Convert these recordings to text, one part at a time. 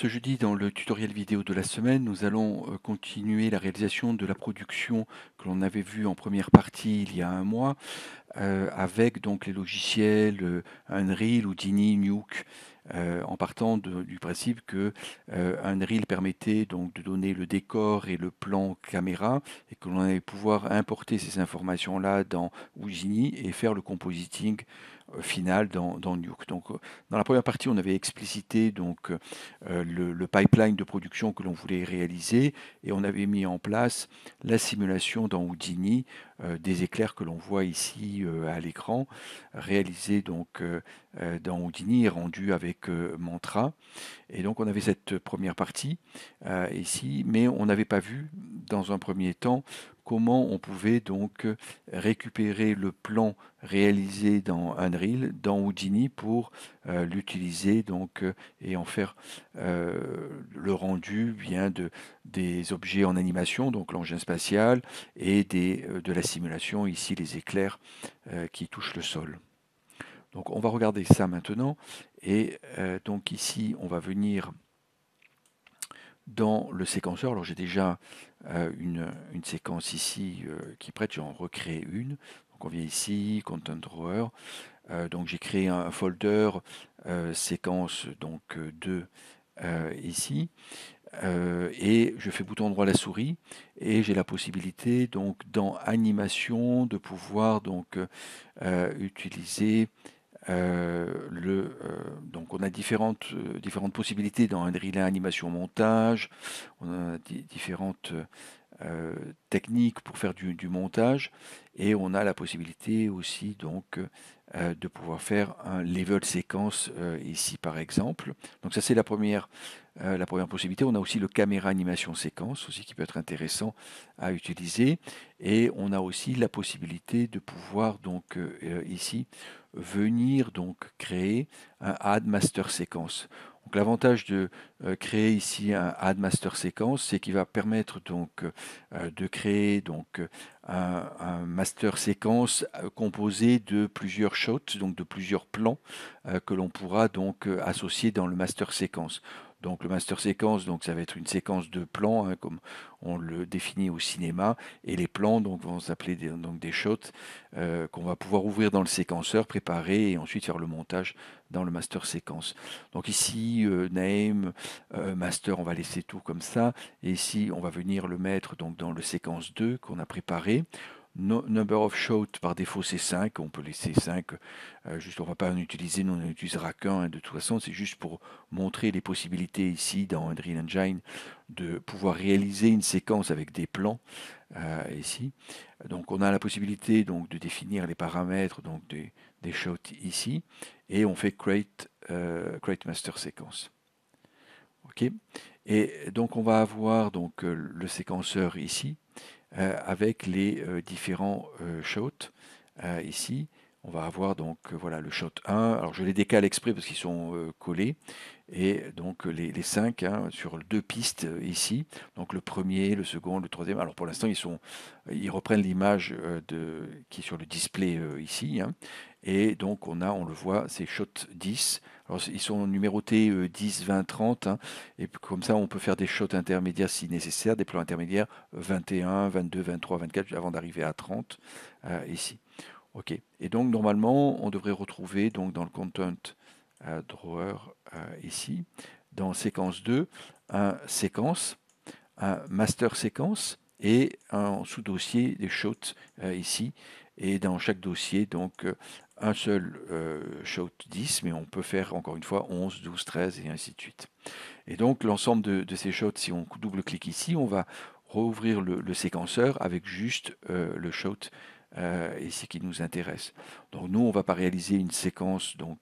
Ce jeudi, dans le tutoriel vidéo de la semaine, nous allons euh, continuer la réalisation de la production que l'on avait vue en première partie il y a un mois, euh, avec donc les logiciels euh, Unreal, Houdini, Nuke, en partant du principe que Unreal permettait donc de donner le décor et le plan caméra, et que l'on allait pouvoir importer ces informations-là dans Houdini et faire le compositing euh, final dans, dans, Nuke. Donc, euh, dans la première partie, on avait explicité donc, euh, le, pipeline de production que l'on voulait réaliser et on avait mis en place la simulation dans Houdini euh, des éclairs que l'on voit ici euh, à l'écran, réalisés donc euh, dans Houdini rendus avec Mantra. Et donc on avait cette première partie ici, mais on n'avait pas vu dans un premier temps comment on pouvait donc récupérer le plan réalisé dans Unreal, dans Houdini, pour l'utiliser donc et en faire le rendu bien de, des objets en animation, donc l'engin spatial et des, de la simulation, ici les éclairs euh, qui touchent le sol. Donc on va regarder ça maintenant. Et euh, donc ici, on va venir dans le séquenceur. Alors j'ai déjà euh, une, séquence ici qui prête, j'en recréer une. Donc on vient ici, Content Drawer. donc j'ai créé un, folder séquence donc 2 ici. Euh, et je fais bouton droit la souris et j'ai la possibilité donc dans animation de pouvoir donc euh, utiliser euh, le donc on a différentes différentes possibilités dans Unreal animation montage on a différentes euh, technique pour faire du, montage et on a la possibilité aussi donc euh, de pouvoir faire un level séquence euh, ici par exemple. Donc ça c'est la première la première possibilité. On a aussi le caméra animation séquence aussi qui peut être intéressant à utiliser et on a aussi la possibilité de pouvoir donc ici venir donc créer un add master séquence l'avantage de euh, créer ici un add master séquence, c'est qu'il va permettre donc euh, de créer donc euh, un, master séquence euh, composé de plusieurs shots, donc de plusieurs plans euh, que l'on pourra donc euh, associer dans le master séquence. Donc le master séquence, donc ça va être une séquence de plans, hein, comme on le définit au cinéma, et les plans donc vont s'appeler des, donc des shots qu'on va pouvoir ouvrir dans le séquenceur, préparer et ensuite faire le montage dans le master séquence. Donc ici name master, on va laisser tout comme ça, et ici on va venir le mettre donc dans le séquence 2 qu'on a préparé, number of shots, par défaut, c'est 5. On peut laisser 5. Euh, juste, on ne va pas en utiliser. Nous, on n'en utilisera qu'un. Hein, de toute façon, c'est juste pour montrer les possibilités ici, dans Unreal Engine, de pouvoir réaliser une séquence avec des plans. Euh, ici. Donc, on a la possibilité donc, de définir les paramètres donc, des, des shots ici. Et on fait create, euh, master sequence. OK Et donc, on va avoir donc, le séquenceur ici euh, avec les euh, différents euh, shots ici. On va avoir donc voilà le shot 1. Alors je les décale exprès parce qu'ils sont collés. Et donc les, 5 hein, sur deux pistes ici. Donc le premier, le second, le troisième. Alors pour l'instant ils sont ils reprennent l'image qui est sur le display ici. Hein. Et donc on a, on le voit, ces shots 10. Alors, ils sont numérotés 10, 20, 30. et comme ça, on peut faire des shots intermédiaires si nécessaire, des plans intermédiaires 21, 22, 23, 24, avant d'arriver à 30 euh, ici. OK. Et donc normalement, on devrait retrouver donc, dans le content euh, drawer euh, ici, dans séquence 2, un séquence, un master séquence et un sous-dossier des shots ici et dans chaque dossier donc un seul euh, shot 10, mais on peut faire encore une fois 11, 12, 13 et ainsi de suite. Et donc l'ensemble de, ces shots, si on double-clique ici, on va rouvrir le, séquenceur avec juste euh, le shot euh, ici qui nous intéresse. Donc nous, on va pas réaliser une séquence donc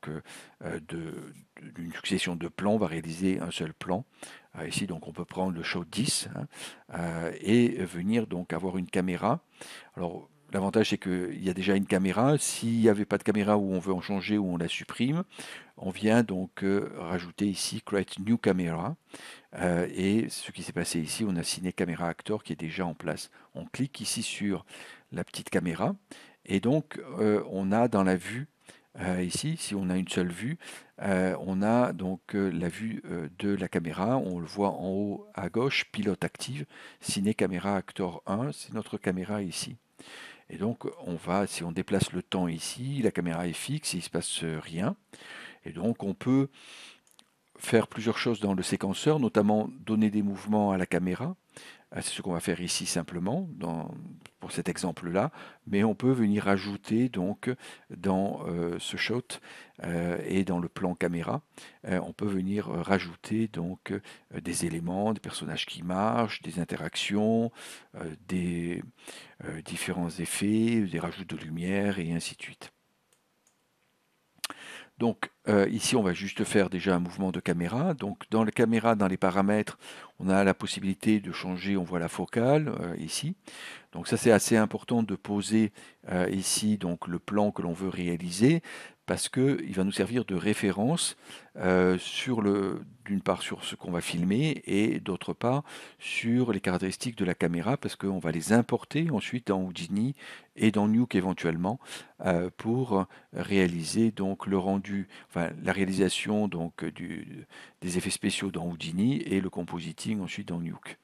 d'une succession de plans, on va réaliser un seul plan. ici, donc on peut prendre le shot 10 hein, et venir donc avoir une caméra. Alors L'avantage, c'est qu'il y a déjà une caméra. S'il n'y avait pas de caméra où on veut en changer ou on la supprime, on vient donc euh, rajouter ici Create New Camera. Euh, et ce qui s'est passé ici, on a signé Camera Actor qui est déjà en place. On clique ici sur la petite caméra. Et donc, euh, on a dans la vue, ici, si on a une seule vue, on a donc la vue de la caméra. On le voit en haut à gauche, pilote active, Ciné Camera Actor 1. C'est notre caméra ici. Et donc, on va, si on déplace le temps ici, la caméra est fixe, et il ne se passe rien. Et donc, on peut faire plusieurs choses dans le séquenceur, notamment donner des mouvements à la caméra. Ah, c'est ce qu'on va faire ici simplement pour cet exemple-là, mais on peut venir ajouter donc dans euh, ce shot euh, et dans le plan caméra, euh, on peut venir rajouter donc des éléments, des personnages qui marchent, des interactions, des différents effets, des rajouts de lumière et ainsi de suite. Donc euh, ici, on va juste faire déjà un mouvement de caméra. Donc, dans la caméra, dans les paramètres, on a la possibilité de changer, on voit la focale euh, ici. Donc, ça, c'est assez important de poser euh, ici donc, le plan que l'on veut réaliser parce qu'il va nous servir de référence sur d'une part sur ce qu'on va filmer et d'autre part sur les caractéristiques de la caméra parce qu'on va les importer ensuite dans Houdini et dans Nuke éventuellement pour réaliser donc le rendu la réalisation donc, euh, des effets spéciaux dans Houdini et le compositing ensuite dans Nuke.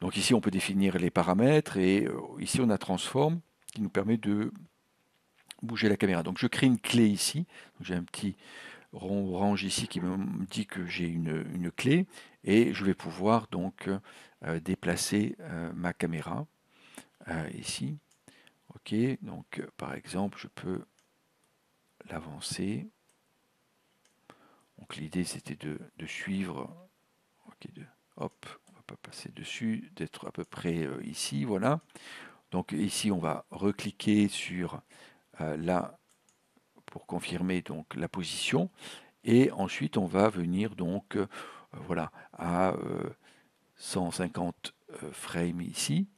Donc ici, on peut définir les paramètres et euh, ici, on a transform qui nous permet de bouger la caméra. Donc je crée une clé ici. J'ai un petit rond orange ici qui me dit que j'ai une, clé et je vais pouvoir donc euh, déplacer ma caméra ici. Ok, donc par exemple, je peux l'avancer. Donc l'idée c'était de, suivre, hop, on va pas passer dessus, d'être à peu près euh, ici, voilà. Donc ici on va recliquer sur euh, là pour confirmer donc la position et ensuite on va venir donc euh, voilà à 150 frames ici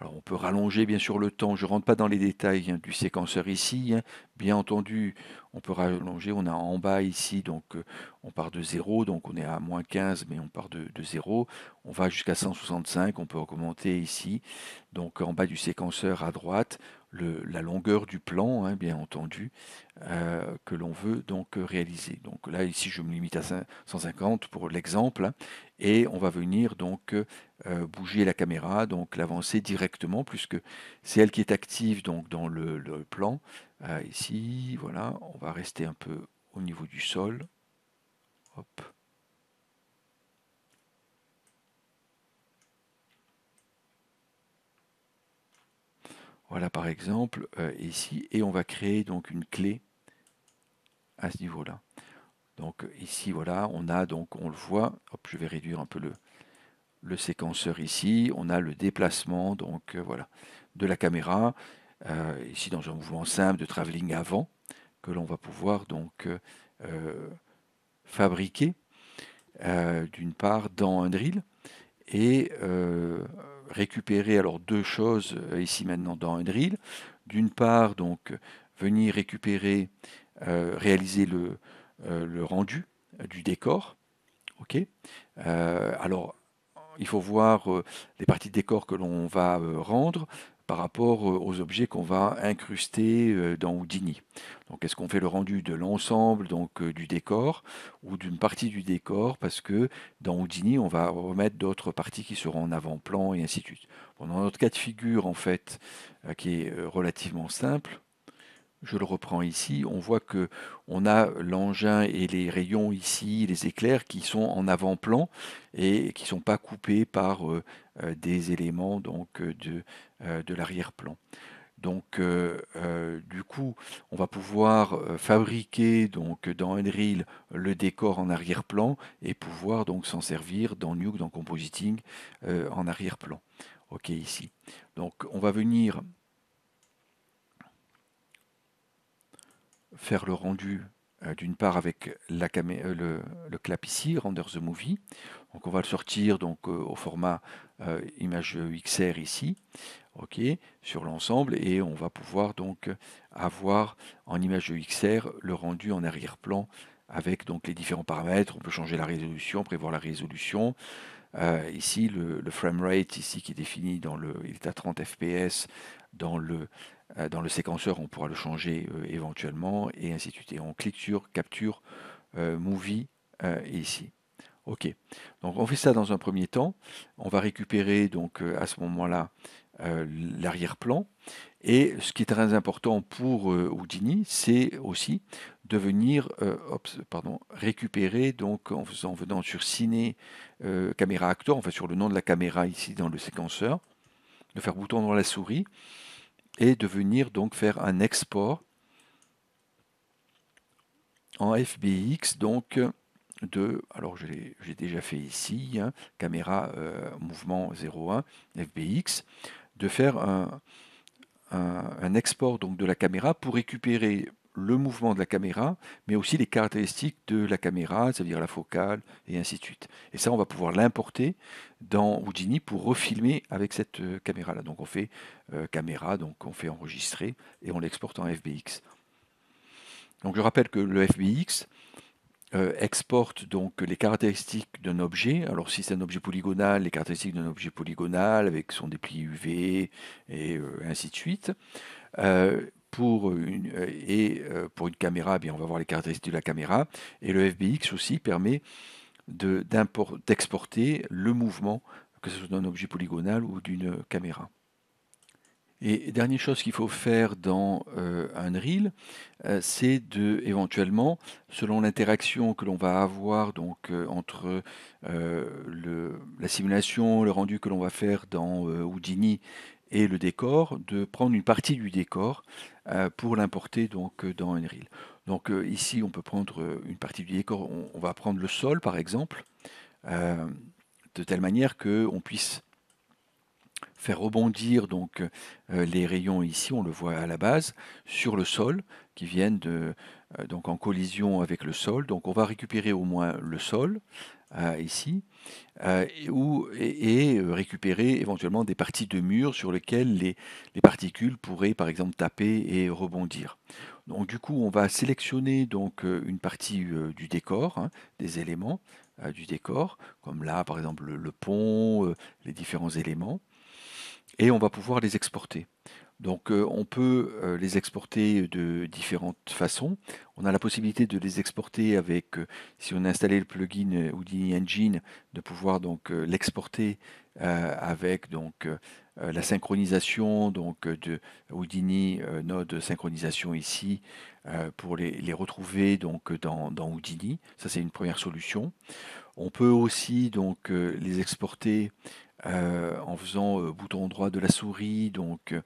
alors on peut rallonger bien sûr le temps, je ne rentre pas dans les détails hein, du séquenceur ici, hein. bien entendu on peut rallonger, on a en bas ici, donc euh, on part de 0, donc on est à moins 15 mais on part de, de 0, on va jusqu'à 165, on peut augmenter ici, donc en bas du séquenceur à droite, la longueur du plan, hein, bien entendu, euh, que l'on veut donc euh, réaliser. Donc là, ici, je me limite à 150 pour l'exemple, hein, et on va venir donc euh, bouger la caméra, donc l'avancer directement, puisque c'est elle qui est active donc dans le, plan. ici, voilà, on va rester un peu au niveau du sol. Hop. Voilà par exemple euh, ici, et on va créer donc une clé à ce niveau-là. Donc ici, voilà, on a donc, on le voit, je vais réduire un peu le, séquenceur ici, on a le déplacement donc euh, voilà de la caméra, euh, ici dans un mouvement simple de travelling avant, que l'on va pouvoir donc fabriquer d'une part dans un drill, et euh, récupérer alors deux choses euh, ici maintenant dans Unreal. D'une part, donc venir récupérer, euh, réaliser le, le, rendu du décor. Ok. alors il faut voir les parties de décor que l'on va rendre par rapport euh, aux objets qu'on va incruster euh, dans Houdini. Donc est-ce qu'on fait le rendu de l'ensemble donc euh, du décor ou d'une partie du décor parce que dans Houdini on va remettre d'autres parties qui seront en avant-plan et ainsi de suite. dans notre cas de figure en fait qui est relativement simple, je le reprends ici, on voit que on a l'engin et les rayons ici, les éclairs qui sont en avant-plan et qui ne sont pas coupés par des éléments donc de, euh, de l'arrière-plan. Donc, euh, euh, du coup, on va pouvoir fabriquer donc dans Unreal le décor en arrière-plan et pouvoir donc s'en servir dans Nuke, dans Compositing en arrière-plan. Ok, ici. Donc, on va venir faire le rendu d'une part avec la le, le, clap ici, Render the Movie. Donc, on va le sortir donc au format image XR ici ok, sur l'ensemble, et on va pouvoir donc avoir en image de XR le rendu en arrière-plan avec donc les différents paramètres. On peut changer la résolution, prévoir la résolution. Euh, ici, le, frame rate ici qui est défini dans le, il à 30 fps dans le euh, dans le séquenceur, on pourra le changer euh, éventuellement et ainsi de suite. Et on clique sur capture movie ici. Ok. Donc on fait ça dans un premier temps. On va récupérer donc à ce moment-là euh, l'arrière-plan. Et ce qui est très important pour euh, Houdini, c'est aussi de venir euh, pardon, récupérer, donc en, venant sur Ciné, caméra acteur, enfin sur le nom de la caméra ici dans le séquenceur, de faire bouton dans la souris, et de venir donc faire un export en FBX, donc de, alors j'ai déjà fait ici, hein, caméra mouvement 01 FBX, de faire un, export donc, de la caméra pour récupérer le mouvement de la caméra, mais aussi les caractéristiques de la caméra, c'est-à-dire la focale, et ainsi de suite. Et ça, on va pouvoir l'importer dans Houdini pour refilmer avec cette euh, caméra-là. Donc on fait euh, caméra, donc on fait enregistrer, et on l'exporte en FBX. Donc je rappelle que le FBX, euh, exporte donc les caractéristiques d'un objet. Alors si c'est un objet polygonal, les caractéristiques d'un objet polygonal avec son dépli UV et euh, ainsi de suite. Euh, pour une, et pour une caméra, eh bien, on va voir les caractéristiques de la caméra. Et le FBX aussi permet d'exporter le mouvement, que ce soit d'un objet polygonal ou d'une caméra. Et dernière chose qu'il faut faire dans euh, Unreal, euh, c'est de éventuellement, selon l'interaction que l'on va avoir donc euh, entre la simulation, le rendu que l'on va faire dans Houdini et le décor, de prendre une partie du décor pour l'importer donc dans Unreal. Donc ici, on peut prendre une partie du décor. On, on va prendre le sol par exemple, de telle manière qu'on puisse faire rebondir donc euh, les rayons ici, on le voit à la base, sur le sol, qui viennent de, euh, donc en collision avec le sol. Donc on va récupérer au moins le sol euh, ici, et, et, récupérer éventuellement des parties de mur sur lesquelles les, particules pourraient par exemple taper et rebondir. Donc du coup on va sélectionner donc une partie du décor, hein, des éléments du décor, comme là par exemple le pont, les différents éléments et on va pouvoir les exporter. Donc euh, on peut euh, les exporter de différentes façons. On a la possibilité de les exporter avec, euh, si on a installé le plugin Houdini Engine, de pouvoir donc l'exporter avec donc la synchronisation donc de Houdini node synchronisation ici pour les, retrouver donc dans, dans Houdini. Ça c'est une première solution. On peut aussi donc les exporter euh, en faisant euh, bouton droit de la souris, donc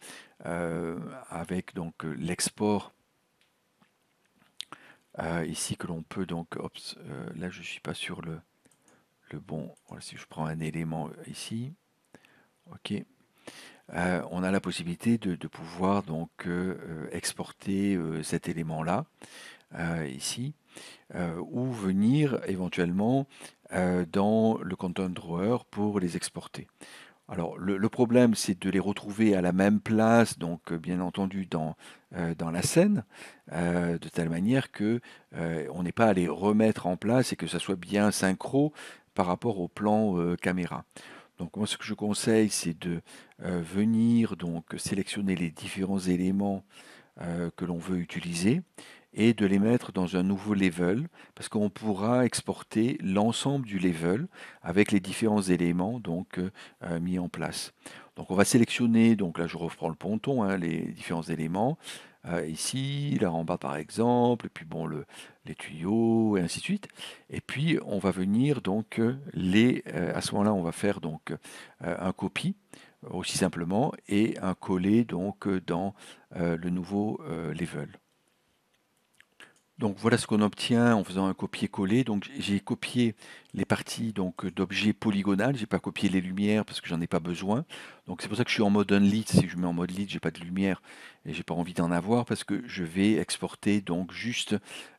euh, avec donc l'export ici que l'on peut donc là je suis pas sur le le bon. Voilà, si je prends un élément ici, ok. on a la possibilité de, de pouvoir donc exporter cet élément là ici ou venir éventuellement euh, dans le Canton drawer pour les exporter. Alors le, problème c'est de les retrouver à la même place, donc euh, bien entendu dans, euh, dans la scène, de telle manière que on n'est pas à les remettre en place et que ça soit bien synchro par rapport au plan caméra. Donc moi ce que je conseille c'est de venir donc sélectionner les différents éléments que l'on veut utiliser et de les mettre dans un nouveau level parce qu'on pourra exporter l'ensemble du level avec les différents éléments donc euh, euh, mis en place. Donc on va sélectionner, donc là je reprends le ponton, hein, les différents éléments. Euh, ici, là en bas par exemple, et puis bon, le, les tuyaux, et ainsi de suite. Et puis on va venir donc les. à ce moment-là, on va faire donc un copie aussi simplement et un coller donc dans le nouveau level. Donc voilà ce qu'on obtient en faisant un copier-coller. Donc j'ai copié les parties donc d'objets polygonal. J'ai pas copié les lumières parce que j'en ai pas besoin. Donc c'est pour ça que je suis en mode unlit. Si je mets en mode je j'ai pas de lumière et j'ai pas envie d'en avoir parce que je vais exporter donc juste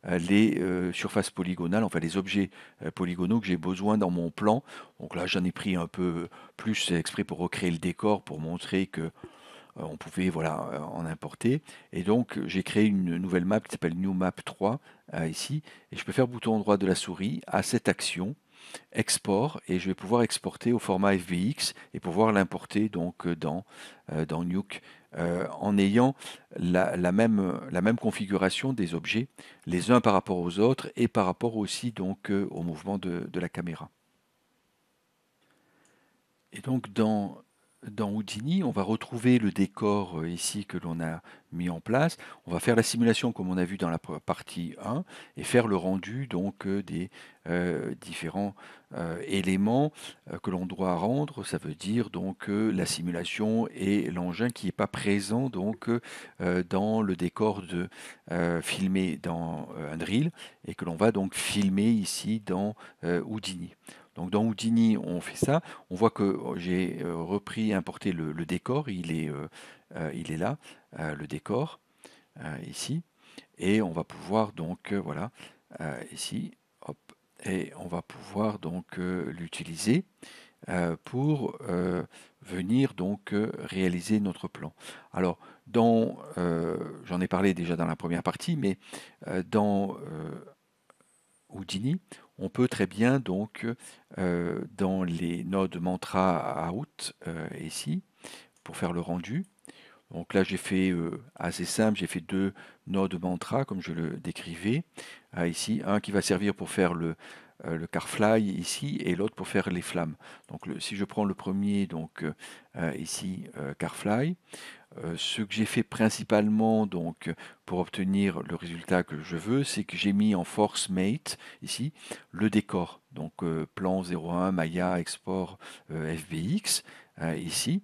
euh, les euh, surfaces polygonales, enfin les objets euh, polygonaux que j'ai besoin dans mon plan. Donc là j'en ai pris un peu plus exprès pour recréer le décor pour montrer que euh, on pouvait voilà, euh, en importer. Et donc j'ai créé une nouvelle map qui s'appelle New Map 3 euh, ici. Et je peux faire bouton droit de la souris à cette action export et je vais pouvoir exporter au format FVX et pouvoir l'importer donc dans, dans Nuke en ayant la, même, la même configuration des objets, les uns par rapport aux autres et par rapport aussi donc au mouvement de, de, la caméra. Et donc dans dans Houdini, on va retrouver le décor euh, ici que l'on a mis en place. On va faire la simulation comme on a vu dans la partie 1 et faire le rendu donc euh, des euh, différents éléments que l'on doit rendre. Ça veut dire donc la simulation et l'engin qui n'est pas présent donc dans le décor de filmé dans Unreal et que l'on va donc filmer ici dans Houdini. Donc dans Houdini, on fait ça. On voit que oh, j'ai euh, repris, importé le, décor. Il est, euh, euh, il est là, le décor, ici. Et on va pouvoir donc, voilà, ici, et on va pouvoir donc l'utiliser pour venir donc réaliser notre plan. Alors, dans, j'en ai parlé déjà dans la première partie, mais dans Houdini, on peut très bien donc euh, dans les nodes mantra out ici euh, pour faire le rendu. Donc là j'ai fait euh, assez simple, j'ai fait deux nodes mantra comme je le décrivais. Ah, ici un qui va servir pour faire le, euh, le Carfly ici et l'autre pour faire les flammes. Donc si je prends le premier, donc euh, euh, ici Carfly, ce que j'ai fait principalement donc pour obtenir le résultat que je veux, c'est que j'ai mis en force mate ici le décor, donc plan 01 Maya export FBX ici.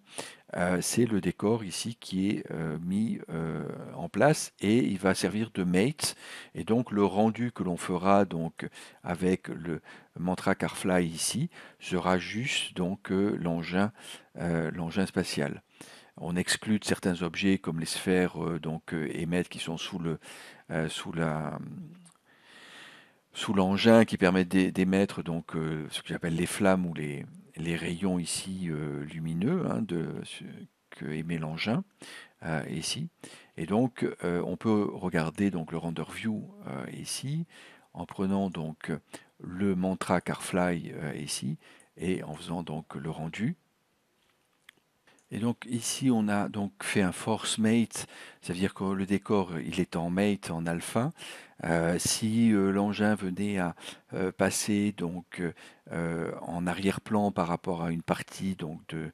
Euh, c'est le décor ici qui est euh, mis euh, en place et il va servir de mate. Et donc le rendu que l'on fera donc avec le Mantra Carfly ici sera juste donc l'engin spatial. On exclut certains objets comme les sphères donc émettent qui sont sous le sous la sous l'engin qui permet d'émettre donc ce que j'appelle les flammes ou les les rayons ici euh, lumineux hein, que est l'engin euh, ici. Et donc euh, on peut regarder donc le render view ici en prenant donc le mantra Carfly ici et en faisant donc le rendu. Et donc ici on a donc fait un force mate, c'est-à-dire que le décor il est en mate en alpha, euh, si euh, l'engin venait à euh, passer donc en arrière-plan par rapport à une partie donc de,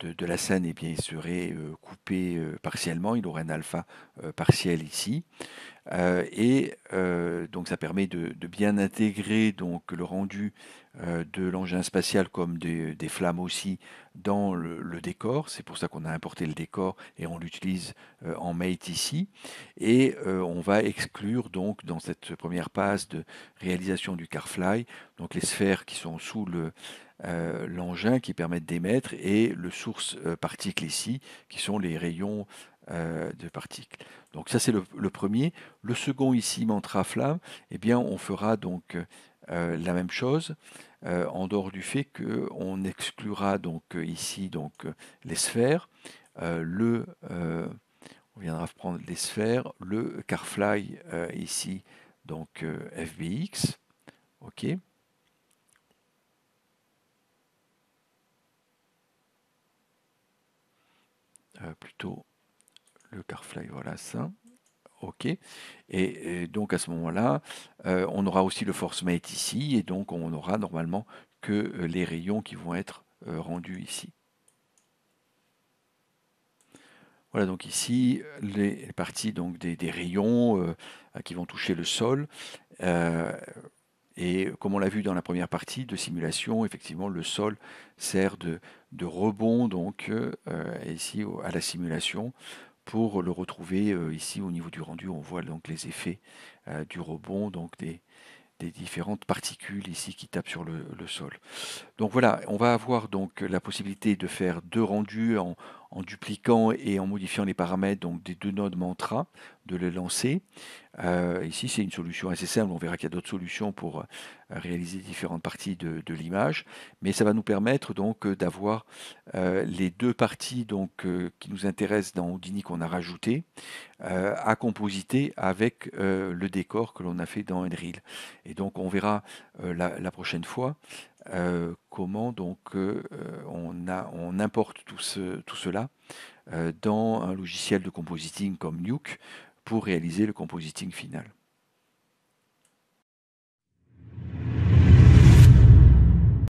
de, la scène, eh bien, il serait coupé partiellement. Il aurait un alpha partiel ici. et donc ça permet de, bien intégrer donc le rendu de l'engin spatial comme des, flammes aussi dans le, le décor. C'est pour ça qu'on a importé le décor et on l'utilise en mate ici. Et on va exclure donc dans cette première passe de réalisation du carfly, donc les sphères qui sont sous le, euh, l'engin qui permettent d'émettre et le source particule euh, particle ici qui sont les rayons euh, de particules. Donc ça c'est le, premier. Le second ici mantra flamme, eh bien on fera donc la même chose en dehors du fait que on exclura donc ici donc les sphères, le on viendra prendre les sphères, le carfly euh, ici, donc euh, FBX. OK. Euh, plutôt le carfly, voilà ça. OK. Et, donc à ce moment-là, on aura aussi le force mate ici, et donc on aura normalement que les rayons qui vont être rendus ici. Voilà, donc ici, les parties donc, des, rayons euh, qui vont toucher le sol. Euh, et comme on l'a vu dans la première partie de simulation, effectivement, le sol sert de, de rebond donc, euh, ici à la simulation pour le retrouver ici au niveau du rendu. On voit donc les effets du rebond donc des, différentes particules ici qui tapent sur le, sol. Donc voilà, on va avoir donc la possibilité de faire deux rendus en, en dupliquant et en modifiant les paramètres donc, des deux nodes mantra, de le lancer. Euh, ici, c'est une solution assez simple. On verra qu'il y a d'autres solutions pour euh, réaliser différentes parties de, l'image. Mais ça va nous permettre donc euh, d'avoir les deux parties donc, qui nous intéressent dans Houdini qu'on a rajouté à compositer avec le décor que l'on a fait dans Unreal. Et donc, on verra la, prochaine fois euh, comment donc euh, euh, on, importe tout, cela dans un logiciel de compositing comme Nuke pour réaliser le compositing final.